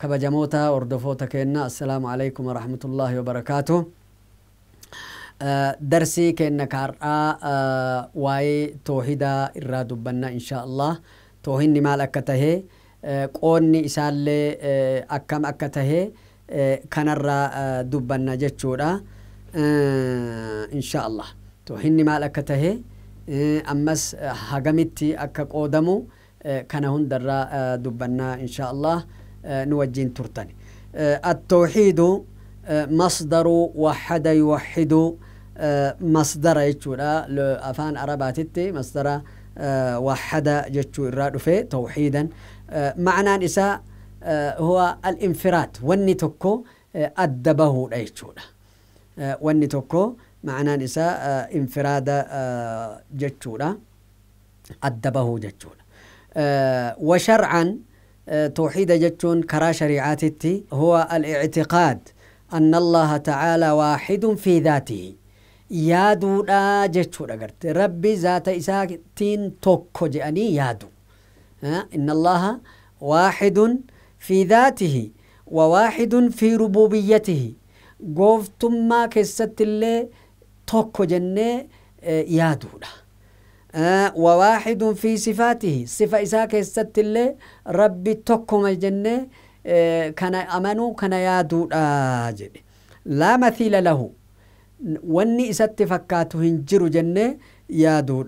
كبجموتا وردفوتا كينا السلام عليكم ورحمة الله وبركاته درسي كينا كارا واي توحيدا إرادو بنا إن شاء الله توحيد نمال أكته قوني إسالي أكام أكته كنرا دبنا جتشورا إن شاء الله توحيد نمال أكته أمس هجمتي أكا قودمو كان درا دبنا إن شاء الله نوجين ترتني آه، التوحيد آه، مصدر وحد يوحد آه، مصدر يجورا أفان عرباتي مصدر وحد جتشو في توحيدا معنى نساء هو الانفراد واني أدبه ريتشورا واني معنى نساء انفراد جتشورا أدبه جتشورا وشرعا توحيد جتون كرا شريعاتي هو الاعتقاد أن الله تعالى واحد في ذاته يا دودا جتشو رجعت ربي ذات إساق تين توكو جاني يادو إن الله واحد في ذاته وواحد في ربوبيته قوف ما كستل توكو جنة آه، يا دودا آه، وواحد في صفاته صفة إساء كيست اللي ربي تكم الجنة آه، كان أمنو كان يادو آجل آه، لا مثيل له واني إسات فكاته هنجر جنة يادو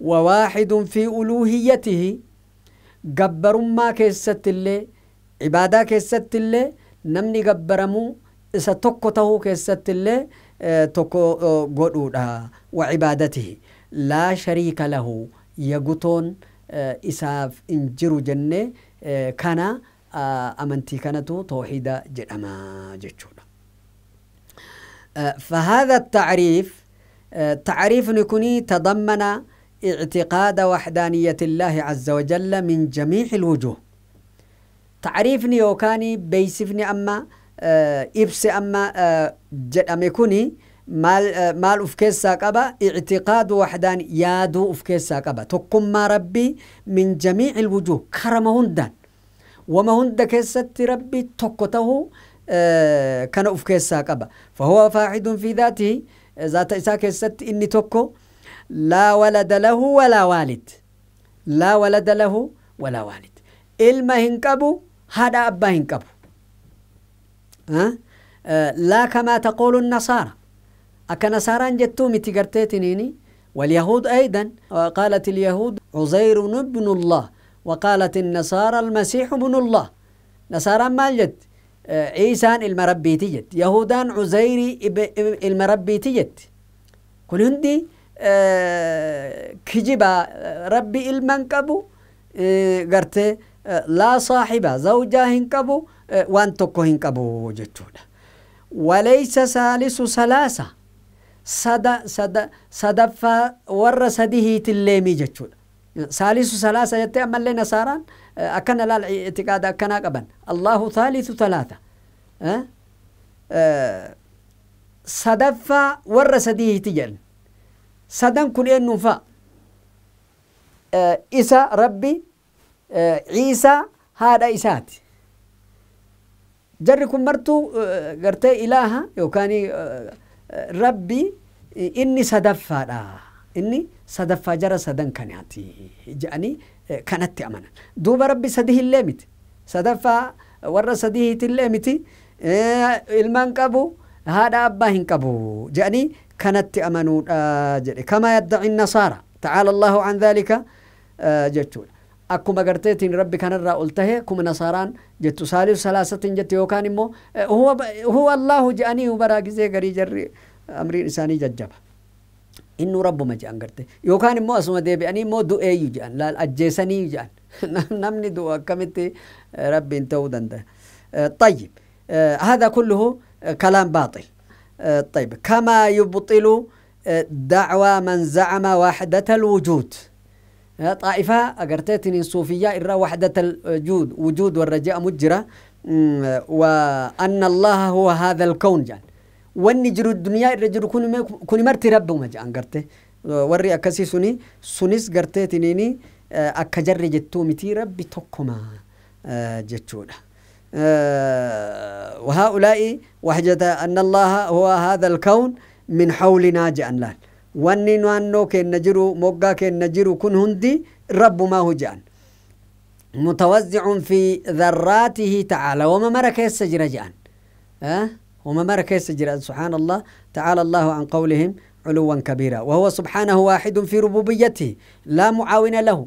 وواحد في ألوهيته جبر ما كيست اللي عبادة كيست اللي نمني جبرمو إسا تكو تهو كيست اللي تكو قدودا وعبادته لا شريك له يقطون آه، إساف إنجر جنة آه، كان آه، أمنتي كانت توحيد جرما جتشونا فهذا التعريف تعريف نكوني تضمن اعتقاد وحدانية الله عز وجل من جميع الوجوه تعريفني نيوكاني بيسفني أما إبس أما جد كوني مال مال افكيسا كبا اعتقاد وحدان يادو افكيسا كبا تقم ربي من جميع الوجوه كرم هندان وما هند كيسات ربي تقطه آه، كان افكيسا كبا فهو فاحد في ذاته ذات إساء كيسات إني تقو لا ولد له ولا والد لا ولد له ولا والد إلما هنكبو هذا أبا هنكبو ها؟ آه، لا كما تقول النصارى أكن ساران جتو متقرتيتنيني واليهود أيضا وقالت اليهود عزير ابن الله وقالت النصارى المسيح ابن الله نصارى ما جت آه، عيسان المربي تجت يهودان عزيري المربي تجت كل هندي آه، كجبا آه، ربي المنكبو قبو قرت لا صاحبة زوجة هنكبو وان هنكبو جتونا وليس ثالث ثلاثة sada sada sadaffaa warra sadi hiitilleemii jechuudha saalisu salaasa jettee ammallee nasaaraan akkana laal itiqaada akkanaa qaban allahu thaalithu thalaata sadaffaa warra sadii hiiti jedhan sadan kun eenyuun fa'a isa rabbi ciisaa haadha isaati jarri kun martuu gartee ilaaha yookaan ربي إني سدفا لا إني سدفا جرى سدن كنياتي جاني كانت أمانا دوبا ربي سديه الليمت سدفا ورا سديه الليمت إيه المان كابو هذا أباهن كابو جاني كانت أمانو آه كما يدعي النصارى تعالى الله عن ذلك آه جتول akkuma garteetiin rabbi kanarraa ol tahe kuma nasaaraan jettu saaliif salaasatiin jette yookaan immoo huwa allaahu je'anii baraa gisee garii jarri amriin isaanii jajjaba. Innu rabbuma je'an garte yookaan immoo asuma deebi'anii immoo du'eeyyu je'an laal ajjeesanii je'an namni du'u akkamitti rabbiin ta'uu danda'a. طيب هذا كله كلام باطل طيب كما يبطل دعوى من زعم وحدة الوجود طائفة أقرتيتني الصوفية إرى وحدة الوجود وجود والرجاء مجرة وأن الله هو هذا الكون جان واني جرو الدنيا الرجل كون كون مرت رب جان قرته وري أكسي سني سنيس قرته تنيني أكجر آه، جتو متي rabbi tokkuma جتونا آه، وهؤلاء وحجة أن الله هو هذا الكون من حولنا جأن لان واني wanni naannoo keenna jiru moggaa keenna jiru kun hundi rabbumaa hujaan متوزع في ذراته تعالى وما مرك يسجر جان أه؟ وما مرك يسجر سبحان الله تعالى الله عن قولهم علوا كبيرا وهو سبحانه واحد في ربوبيته لا معاون له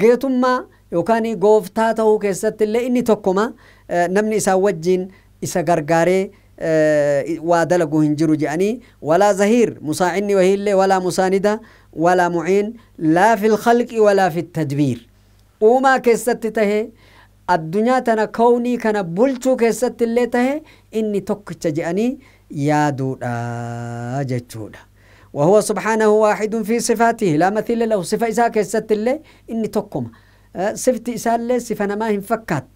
قيتم ما يوكاني قوفتاته كيست اللي إني تكما نمني إسا وجين إسا غرغاري آه، ودلقوا هنجرو جاني ولا زهير مساعدني وهيلة ولا مساندة ولا معين لا في الخلق ولا في التدبير وما كيست تهي الدنيا تنا كوني كان بلتو كيست اللي تهي إني توك جاني يا دودا جتودا وهو سبحانه واحد في صفاته لا مثيل له صفة إساء كيست اللي إني تكما آه، صفة إساء اللي صفة ما هم فكات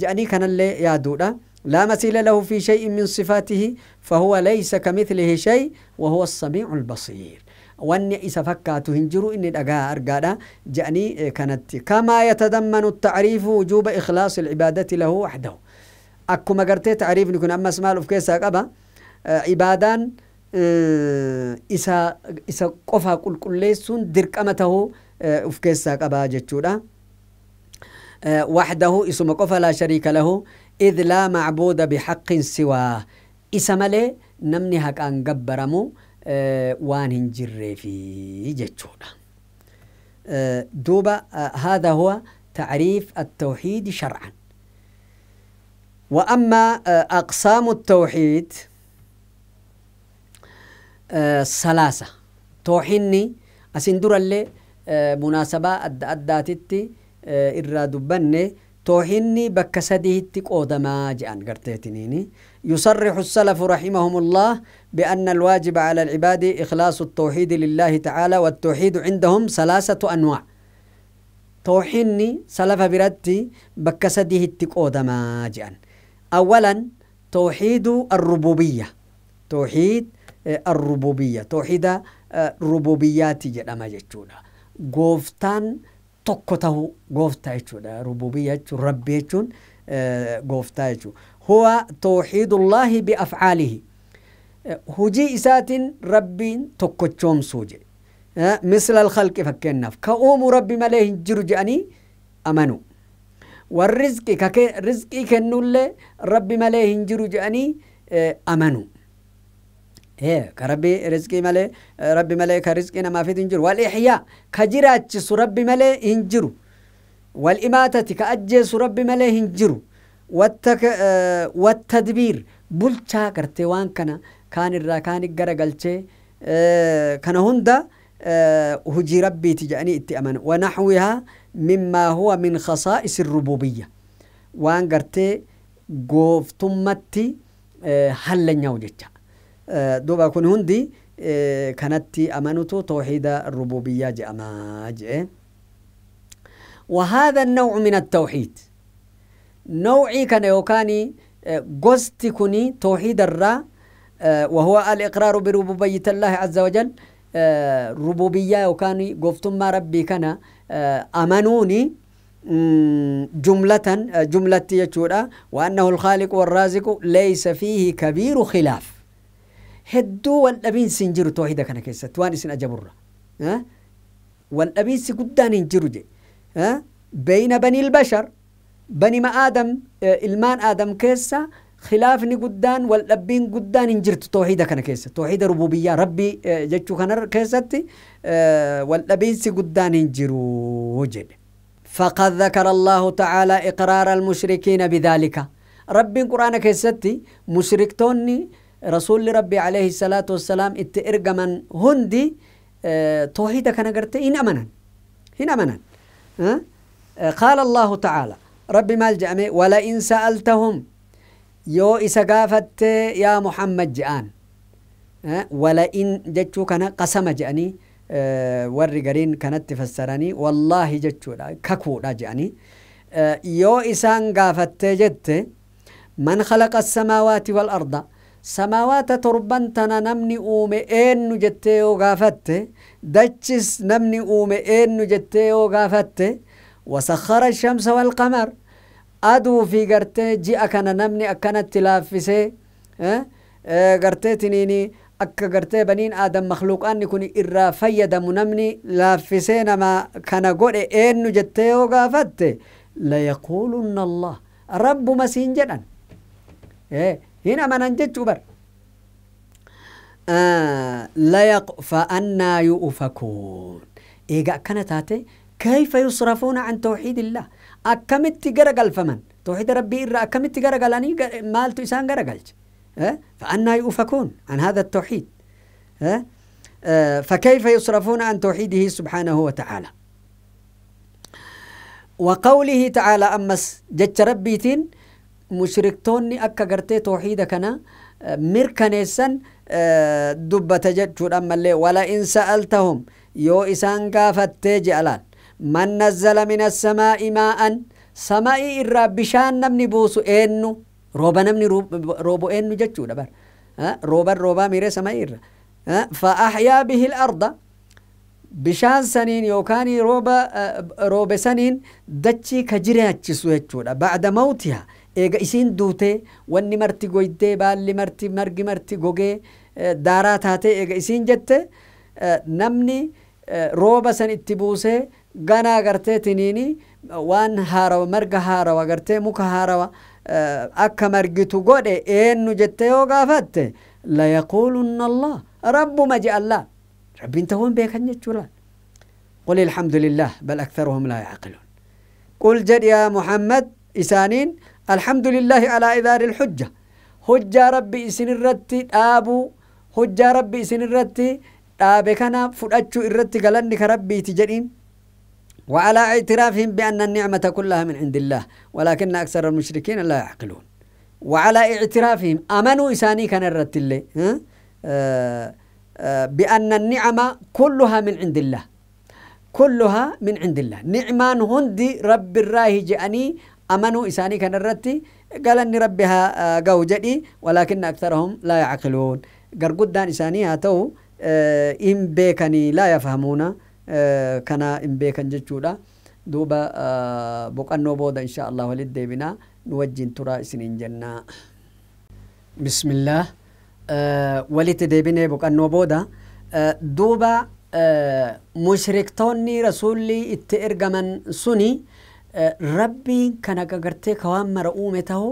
جاني كان اللي يا دودا لا مثيل له في شيء من صفاته فهو ليس كمثله شيء وهو السميع البصير وأن إسفكات تهنجر إن الأجاء أرقادا جأني إيه، كانت كما يتضمن التعريف وجوب إخلاص العبادة له وحده أكو مقرتي تعريف نكون أما اسمال في كيسا قبا إيه، عبادان إسا إيه، إسا قفا قل قليسون درقمته في كيسا قبا جتشودا وحده إسما قفا لا شريك له إذ لا معبود بحق سواه إسمالي نمني هكا أن آه، وان هنجر في جتشونا آه، دوبا آه، هذا هو تعريف التوحيد شرعا وأما أقسام التوحيد سلاسة توحيني أسندر اللي مناسبة أدى أداتتي بني توحيني بكسده سديهتي قودما جان قرتيتنيني يصرح السلف رحمهم الله بأن الواجب على العباد إخلاص التوحيد لله تعالى والتوحيد عندهم ثلاثة أنواع توحيني سلف برتي بكسده سديهتي قودما جان أولا توحيد الربوبية توحيد آه، الربوبية توحيد آه، ربوبياتي جدا ما جتشونا قوفتان tokko ta'uu gooftaa jechuudha rububiya jechuun rabbi jechuun gooftaa jechuudha. Huwa tooxiidullaahi biafcaalihi hujii isaatiin rabbiin tokkochoomsuu jedhe. مثل الخلق فكناف كأوم ربي مليه جرو جاني أمنو والرزق كرزقي كنول ربي مليه جرو جاني أمنو كربي رزقي ملي ربي ملي كرزقي نما في تنجر والإحياء كجراتش ربي ملي هنجرو والإماتة كأجيس ربي ملي هنجرو والتك والتدبير بلتا كرتي وان كان كان الرا كان الجرا قلتي كان هندا هجي ربي تجاني اتأمن ونحوها مما هو من خصائص الربوبية وان قرتي قوفتمتي هلن يوجتها دوبا كون هندي آه، كانت أمانته توحيد الربوبية جأماج وهذا النوع من التوحيد نوعي كان يوكاني آه، قصتي كوني توحيد الرا آه، وهو الإقرار بربوبية الله عز وجل ربوبية يوكاني قفتم ما ربي كان أمانوني جملة جملة يجورا وأنه الخالق والرازق ليس فيه كبير خلاف هدو والأبين سنجرو توحيدا كان كيسا توان اسن أجبر ها والأبين سكدان انجرو جي ها بين بني البشر بني ما آدم إلمان آدم كيسا خلافني قدان والأبين قدان انجرت توحيدا كان كيسا توحيدا ربوبيا ربي آه جتشو كان كيساتي والأبين سكدان انجرو جي فقد ذكر الله تعالى إقرار المشركين بذلك ربي قرآن كيساتي مشركتوني رسول ربي عليه الصلاة والسلام اتئرقمن هندي آه، توحيدة كان قرتي إن أمنا إن أمنا آه، قال الله تعالى ربي مال جامي ولا إن سألتهم يو إسقافت يا محمد جان ولا إن جتشو كان قسم جاني آه، ورقرين كانت تفسرني والله جتشو لا ككو لا جاني يو إسان قافت جت من خلق السماوات والأرض سماوات تربان تنا نمني أومي إن نجتيو غافت دجس نمني أومي إن نجتيو غافت وسخر الشمس والقمر أدو في قرت جي أكنا نمني أكنا تلافسي أه؟ أه قرت تنيني أك قرت بنين آدم مخلوق أن يكون إرا فيدا منمني لافسين ما كان قول إن نجتيو غافت ليقولن الله رب مسين جنن إيه؟ هنا ما ننجد بر آه لا يق فأنا يؤفكون إيجا كان تاتي كيف يصرفون عن توحيد الله أكمت تجرق فمن توحيد ربي إرى أكمت تجرق لاني مالت إسان جرقلت أه؟ فأنا يؤفكون عن هذا التوحيد آه، آه، فكيف يصرفون عن توحيده سبحانه وتعالى وقوله تعالى أمس جت ربيتين mushriktoonni akka gartee tooxiida kana mirkaneessan dubbata jechuudhaan mallee wala in sa'altahum yoo isaan gaafattee je'alaan man nazzala min assamaa'i maa'an samaa'i irraa bishaan namni buusu eenyu rooba namni roobu eenyu jechuudha bara rooban roobaa miiree samaa'i irra fa'aaxyaa bihi arda bishaan saniin yookaan rooba roobe saniin dachii ka jiraachisu jechuudha ba'da mawtihaa eega isiin duutee wanni marti goytee baalli marti margi marti gogee daaraa taatee eega isiin jette namni rooba san itti buusee ganaa gartee tiniini waan haarawa marga haarawa gartee muka haarawa akka margitu godhe eenyu jettee yoo gaafatte layaquulunna allah rabbuma je'allaa rabbiin ta'uun beekan jechuudhaan قل الحمد لله بل أكثرهم لا يعقلون قل جد يا محمد إسانين الحمد لله على إدار الحجة حجة ربي إسن الرتي آبو حجة ربي إسن الرتي آبي كان فرأتشو الرتي قلنك ربي تجرين وعلى اعترافهم بأن النعمة كلها من عند الله ولكن أكثر المشركين لا يعقلون وعلى اعترافهم أمنوا إساني كان الرتي اللي أه أه بأن النعمة كلها من عند الله كلها من عند الله نعمان هندي رب الراهي جأني أمنوا إساني كان الرتي قال أن ربها آه، قو جدي ولكن أكثرهم لا يعقلون قرقدان إساني هاتو آه، إن بيكني لا يفهمون آه، كان إن بيكن جدشولا دوبا بقنو بودا إن شاء الله ولدي بنا نوجه ترى سنين جنة بسم الله ولت ديبني بقنو بودا دوبا مشركتوني رسولي اتئرقمن سني ربي كان قرتي كوام مرؤومته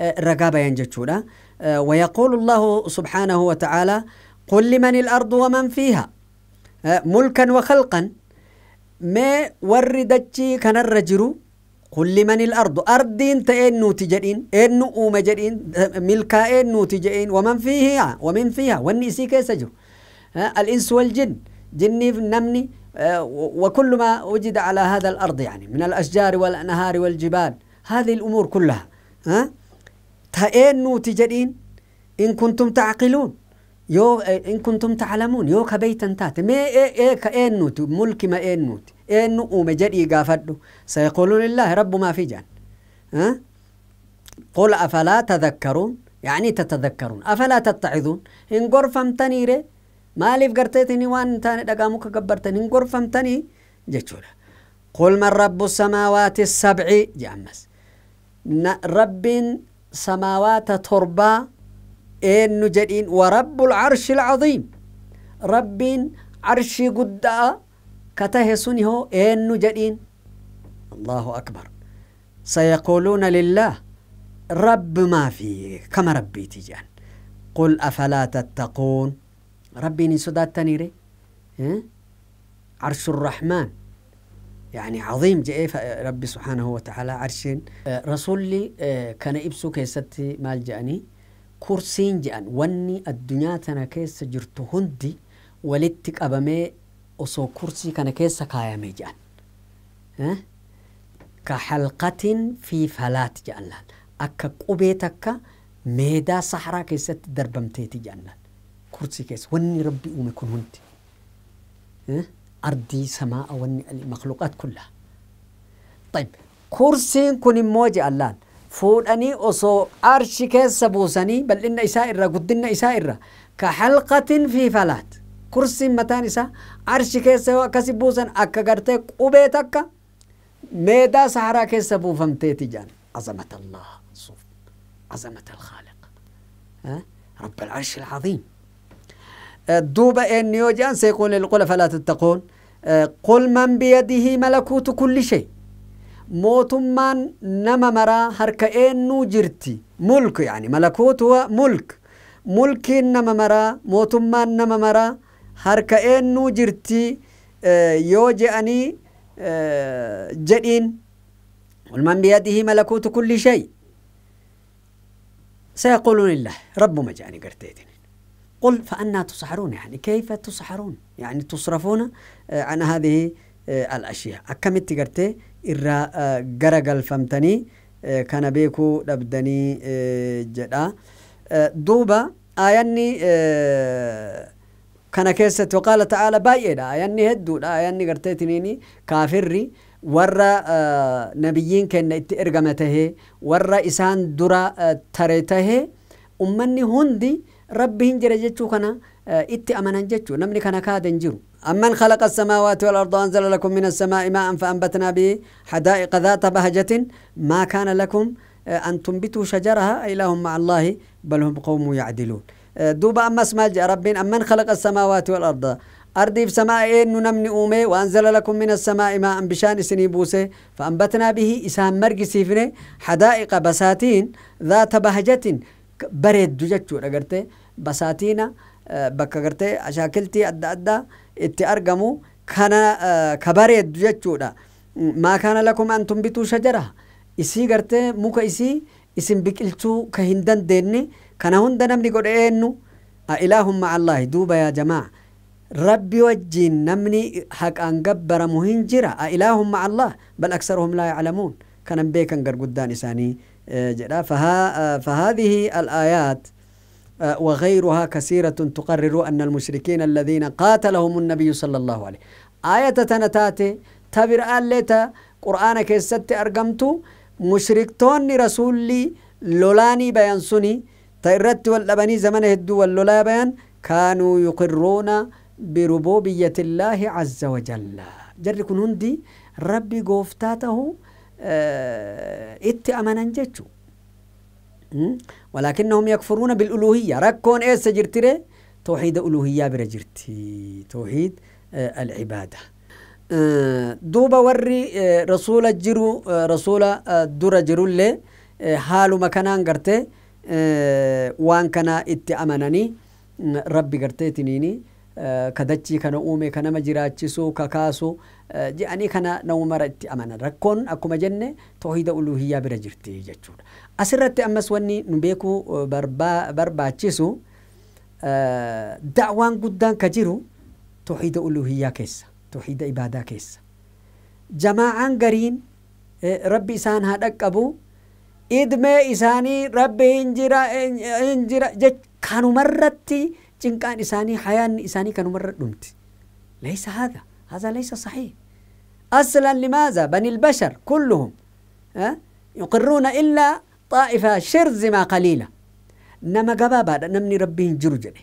رقابة ينجتشونا ويقول الله سبحانه وتعالى قل لمن الأرض ومن فيها ملكا وخلقا ما وردتشي كان الرجرو قل لمن الأرض أرضين تأين نوتجرين إن أوم جرين ملكا إن تجرين ومن فيها ومن فيها والنسي كيسجو الإنس والجن جنيف نمني آه، وكل ما وجد على هذا الأرض يعني من الأشجار والأنهار والجبال هذه الأمور كلها ها تأين تجرين إن كنتم تعقلون يو إيه، إن كنتم تعلمون يو كبيتا تات ما إيه إيه, إيه، ملك ما إنوت إنو ومجري قافدو سيقولون الله رب ما في جان ها قل أفلا تذكرون يعني تتذكرون أفلا تتعظون إن قرفم تنيره مالي ليف قرتيني وان تاني دقامك قبرتني قرفم تاني جتولا قل من رب السماوات السبع جامس رب سماوات تربا إن نجدين ورب العرش العظيم رب عرش قد كتهسوني هو إن نجدين الله أكبر سيقولون لله رب ما في كما ربي تجان قل أفلا تتقون ربي ني سداتني ري عرش الرحمن يعني عظيم جاء ربي سبحانه وتعالى عرشين آه، رسول لي آه، كان إبسو كيستي مال جأني كرسين جأن وني الدنيا تنا كيس جرت هندي ولتك أبمي أصو كرسي كان كيس كايامي جأن ها كحلقة في فلات جأن لان أكا قبيتك ميدا صحراء كيست دربمتيتي جأن لان كرسي كيس وني ربي أمي كن هنت إيه؟ أرضي سماء وني المخلوقات كلها طيب كرسي كن موجة الله فودني أصو أرشي كيس سبوساني بل إن إساء إرى إن إساء إرى كحلقة في فلات كرسي متان أرشي أرش كيس كسي بوسن أكا قرتي قبيت أكا ميدا سحرا كيس بوفمتي تجان عظمة الله عظمة الخالق أه؟ رب العرش العظيم دوبا إن يوجان سيقول للقول فلا تتقون قل من بيده ملكوت كل شيء موتم من نما مرا هرك إن جرتي ملك يعني ملكوت هو ملك ملك نما مرا موتم من نما مرا هرك إن جرتي يوجاني جئين قل من بيده ملكوت كل شيء سيقولون الله رب مجاني قرتيتني قل فأنا تسحرون يعني كيف تسحرون يعني تصرفون آه، عن هذه آه، الأشياء أكمل تقرتي إرى آه، قرقل الفمتني كان بيكو لبدني جدا دوبا آياني كان كيسة وقال تعالى بايدا آياني هدو آياني قرتي تنيني كافري ورا نبيين kenna itti ورا tahee درا تريته أمني هندي ربي هنجر جتشو خنا آه، اتي أمنا جتشو نمني خنا كاد انجرو أمن خلق السماوات والأرض وأنزل لكم من السماء ماء فأنبتنا به حدائق ذات بهجة ما كان لكم آه، أن تنبتوا شجرها إله مع الله بل هم قوم يعدلون آه، دوبا أما اسمال ربين أمن خلق السماوات والأرض أرضي في سماء إيه، ننمني أومي وأنزل لكم من السماء ماء بشان سنيبوسه فأنبتنا به إسام مرقسي فني حدائق بساتين ذات بهجة bareeddu jechuudha gartee basaatiina bakka gartee shaakiltii adda addaa itti argamu kana ka bareeddu jechuudha maa kaana lakum an tumbituu shajara isii gartee muka isii isin biqilchuu ka hin dandeenye kana hunda namni godhe eenyu ilaahum ma'allaahi duuba yaa jamaa rabbi wajjiin namni haqaan gabbaramu hin jira ilaahum ma'allaah bal aksaruhum laa yaclamuun kanan beekan garguddaan isaanii جدا فها فهذه الآيات وغيرها كثيرة تقرر أن المشركين الذين قاتلهم النبي صلى الله عليه آية تنتاتي تبر آلتا قرآن كيستي أرقمت مشركتون رسولي لولاني بيان سني تيرت واللبني زمنه الدو واللولا بيان كانوا يقرون بربوبية الله عز وجل جركن هندي ربي قوفتاته آه، إتي أمانان جيتشو ولكنهم يكفرون بالألوهية ركون إيه سجرتري توحيد ألوهية برجرتي توحيد آه العبادة آه دوبا وري آه رسول جرو آه رسول آه دور جرو اللي آه حالو مكانان قرتي آه وان كان إتي أمانني ربي قرتي تنيني Eh, kadachii eh, kana uume kan nama ka kakaasu jedhanii kana nama mara itti amanan rakkoon akkuma jenne toohida uluhiyyaa bira jirti jechuudha. Asirratti ammas wanni nu beekuu eh, barbaachisu da'waan guddaan ka jiru toohida uluhiyyaa keessa toohida ibaadaa keessa. Jamaa'aan gariin rabbi isaan haa dhaqabu idmee isaanii rabbi hin jira kanumarratti. جنكان إساني حياة إساني كانوا مرة دمت ليس هذا هذا ليس صحيح أصلا لماذا بني البشر كلهم ها؟ يقرون إلا طائفة شرز ما قليلة نما قبابا نمني ربين جرجل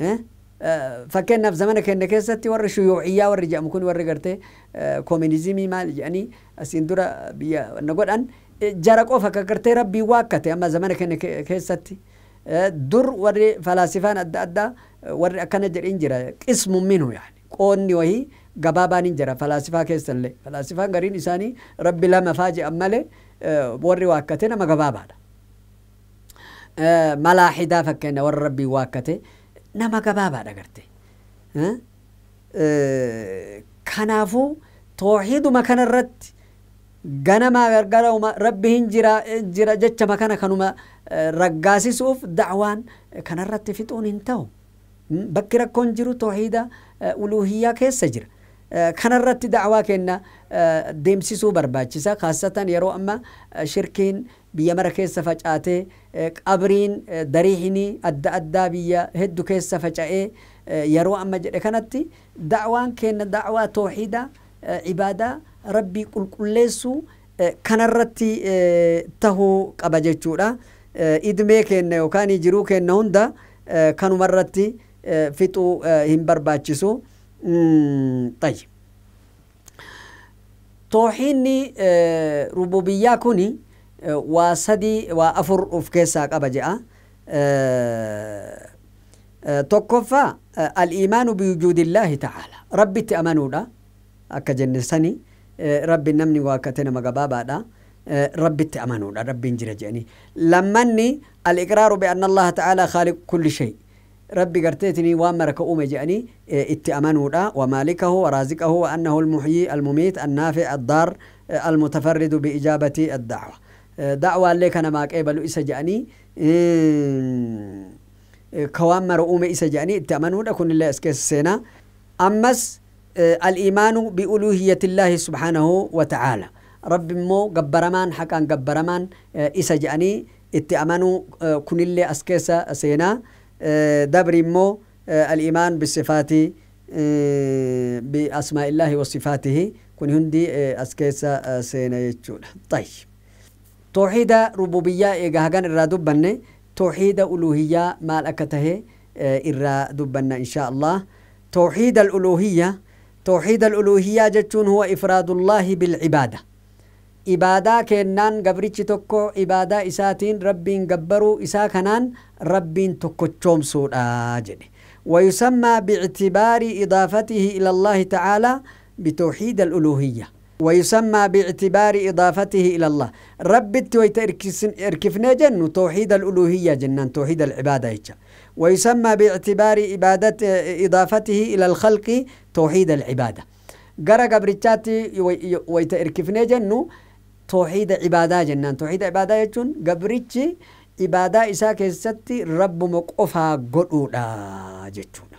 ها؟ آه، فكنا في زمانك انك كيستي ور شيوعية ور جاء ممكن ور قرتي أه كومينيزمي يعني أسندورا بيا نقول أن جرقوا فكرتي ربي واكتي أما زمانك انك كيستي dur warri falaasifaan adda addaa warri akkana jedhin jira qismu minhu yaani qoonni wahii gabaabaan hin jira falaasifaa keessallee falaasifaan gariin isaanii rabbi lama faa jedhan malee warri waakkate nama gabaabaadha. Malaaxidaa fakkeenya warra rabbii waakkate nama gabaabaadha garte. Kanaafuu tooxiiduma kanarratti غنما غرغرو ربي هنجرا جرا جتش مكان كانوا آه، رقاسي سوف دعوان كان رت فيتون انتو بكر كون جرو توحيدا آه، ألوهية كيس سجر آه، كان رت دعوا كنا ديمسي سو برباچسا خاصة يرو أما شركين بيا مرة كيس فجأته قبرين دريحني أدى أدى هدو كيس يرو أما جرى كانت دعوان كنا دعوة توحيدا Eh, ibaadaa rabbii qulqulleessuu eh, kanarratti eh, tahuu qaba jechuudha. Idmee keenna yookaan jiruu keenna hunda kanumarratti fixuu hin barbaachisu. Hmm, Tayyi. Tooxiinni rububiyyaa kuni waa sadii waa afur of keessaa qaba je'a. Tokkoffaa al-iimaanu biyujuudillaahi ta'aala. Rabbitti amanuudha. akka jenne sani e, rabbi namni waa kate nama gabaabaadha. ربي تأمنون ربي انجرى جاني لمني الإقرار بأن الله تعالى خالق كل شيء ربي قرتيتني وامرك أمي جاني اتأمنون ومالكه ورازقه وأنه المحيي المميت النافع الضار المتفرد بإجابة الدعوة دعوة لك أنا معك إيبل إسجاني كوام كوامر أمي إسجاني جاني اتأمنون كن الله اسكيس سينا أمس آه، الإيمان بألوهية الله سبحانه وتعالى رب مو قبرمان حقا قبرمان آه، إسا جأني اتأمنوا آه، كن اللي أسكيسا سينا دبر مو الإيمان بالصفات بأسماء الله وصفاته كن هندي أسكيسا سينا يتشول طيب توحيد ربوبية الرادوب بني توحيد ألوهية ما لأكته بنا إن شاء الله توحيد الألوهية توحيد الألوهية جتون هو إفراد الله بالعبادة إبادة كنان قبرتش تكو إبادة إساتين ربين قبرو إسا كنان ربين تكتشوم سور آجني ويسمى باعتبار إضافته إلى الله تعالى بتوحيد الألوهية ويسمى باعتبار إضافته إلى الله رب التويت إركفنا جن توحيد الألوهية جنان توحيد العبادة إيجا ويسمى باعتبار إبادة إضافته إلى الخلق توحيد العبادة قرأ قبرتشاتي ويتركفني جنو توحيد عبادة جنان توحيد عبادة يجون قبرتش عبادة إسا كيستي رب مقفها قرؤنا جتون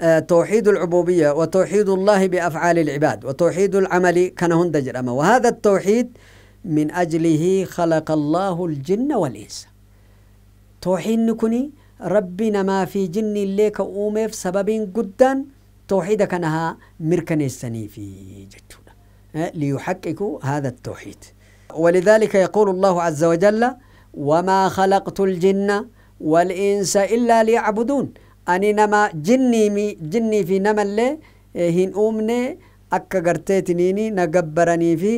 آه، توحيد العبوبية وتوحيد الله بأفعال العباد وتوحيد العمل كان هندجر وهذا التوحيد من أجله خلق الله الجن والإنسان توحيد نكوني ربنا ما في جني اللي في سببين قدان توحيد كانها مركن السني في جتولا أه، ليحققوا هذا التوحيد ولذلك يقول الله عز وجل وما خلقت الجن والإنس إلا ليعبدون أني نما جني مي جني في نما اللي أه، هين أمني أكا قرتيتنيني نقبرني في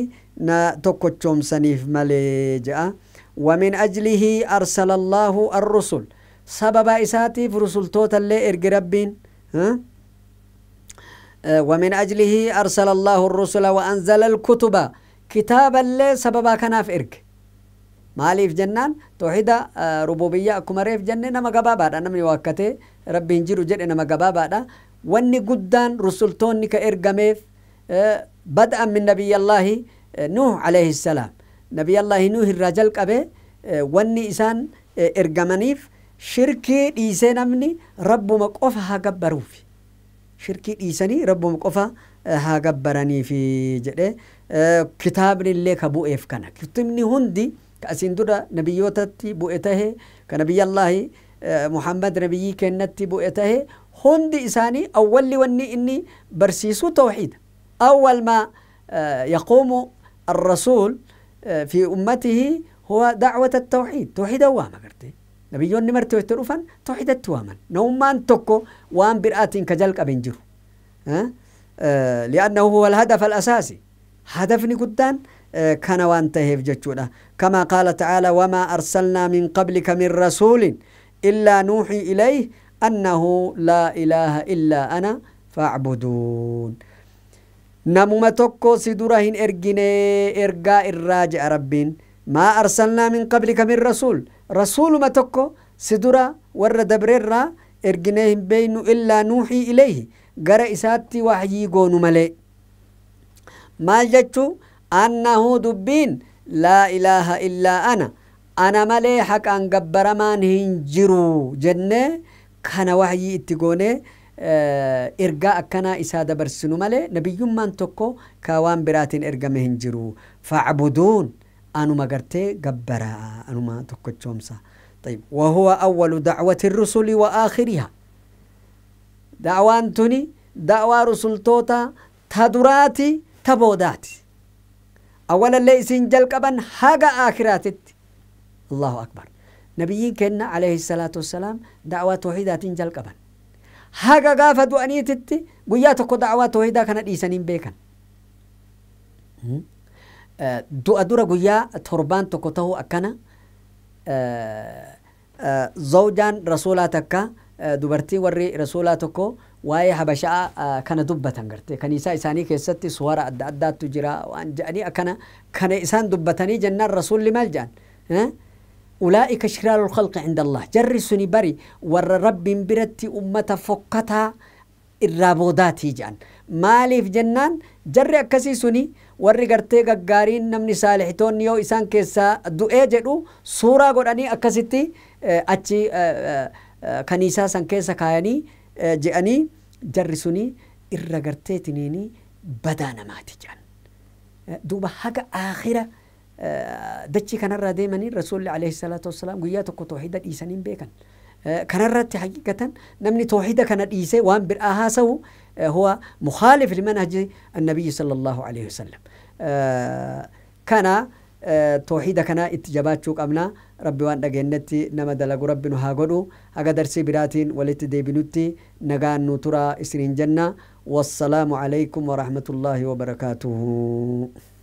نتوكو توكو سنيف ملي جاء ومن أجله أرسل الله الرسل سبب إساتي في رسل توتال إرق ربين آه، ومن أجله أرسل الله الرسل وأنزل الكتب كتابا لي سببا كان في إرق مالي في جنان توحيد آه، ربوبية كماري في جنة نما قبابا نما يوكتي ربي انجيرو جد نما قبابا واني قدان رسلتوني كإرقميف آه، بدءا من نبي الله نوح عليه السلام نبي الله نوح الرجل قبه آه، واني إسان آه، إرقمنيف شركي إيسي نمني رب مقوف هاقبرو في شركي إيساني رب مقوف آه، هاقبراني في جده كتابني اللي كبوئف كان كتبني هندي كأسين دورا نبيوتتي بوئته كنبي الله محمد نبيي كنتي بوئته هندي إساني أول وني إني برسيسو توحيد أول ما يقوم الرسول في أمته هو دعوة التوحيد توحيد واما قرتي يوني مرتو تروفن توحيد التواما نومان توكو وان برآتين كجلق بنجر أه؟ أه لأنه هو الهدف الأساسي هدف نقدان أه كان وان تهيف جتشونا كما قال تعالى وما أرسلنا من قبلك من رسول إلا نوحي إليه أنه لا إله إلا أنا فاعبدون namuma tokko si dura hin erginee ergaa irraa je'a rabbiin maa arsalnaa min qablika min rasuul rasuuluma tokko si dura warra dabreerraa erginee hin beeynu illaa nuuxii ilayhi gara isaatti waxyii goonu malee maal jechuu annahu dubbiin laa ilaaha illaa ana ana malee haqaan gabbaramaan hin jiru jennee kana waxyii itti goonee آه، إسادة برسنو مالي نبي يمان توكو كاوان براتين إرجاء مهنجرو ergame أنو ما قرتي قبرا أنو ما توكو تشومسا طيب وهو أول دعوة الرسل وآخرها دعوان توني دعوة رسل توتا تدراتي تبوداتي أولا ليسين جلقبا حاجة آخراتي الله أكبر نبيين كنا عليه الصلاة والسلام دعوة توحيدات جلقبا haga gaafa du'aniititti guyyaa tokko da'awaa toohidaa kana dhiisaniin beekan. Du'a dura guyyaa torbaan tokko ta'uu akkana zawjaan rasuulaa takka dubartiin warri rasuulaa tokko waa'ee habashaa kana dubbatan garte kaniisaa isaanii keessatti suwara adda addaatu jira waan jedhanii akkana kana isaan dubbatanii jennaan rasuulli maal jedhan. أولئك شرار الخلق عند الله جرسني بري ور رب برتي أمة فقتها الرابوداتي جان ماليف جنان جر أكسيسني ور قرتي قارين نمني صالحتون يو إسان كيسا اي جلو سورة قراني أكسيتي أتي آه، آه، آه، كنيسة سان كيسا كاياني جأني جرسني إر تنيني بدانا ماتي جان دوبا حق آخره dachii kanarra deemanii rasuulli alayhi salaatu wassalaam guyyaa tokko toohida dhiisaniin beekan. kanarratti haqiqatan namni toohida kana dhiise waan biraa haasawu huwa mukhaalif limanhaji annabiyyi sala allahu alayhi wasalam kana toohida kana itti jabaachuu qabna rabbi waan dhageennetti nama dalagu rabbi nu haa godhu haga darsii biraatiin walitti deebinutti nagaan nu tura isiniin jenna wassalaamu alaykum warahmatullaahi wabarakaatuhu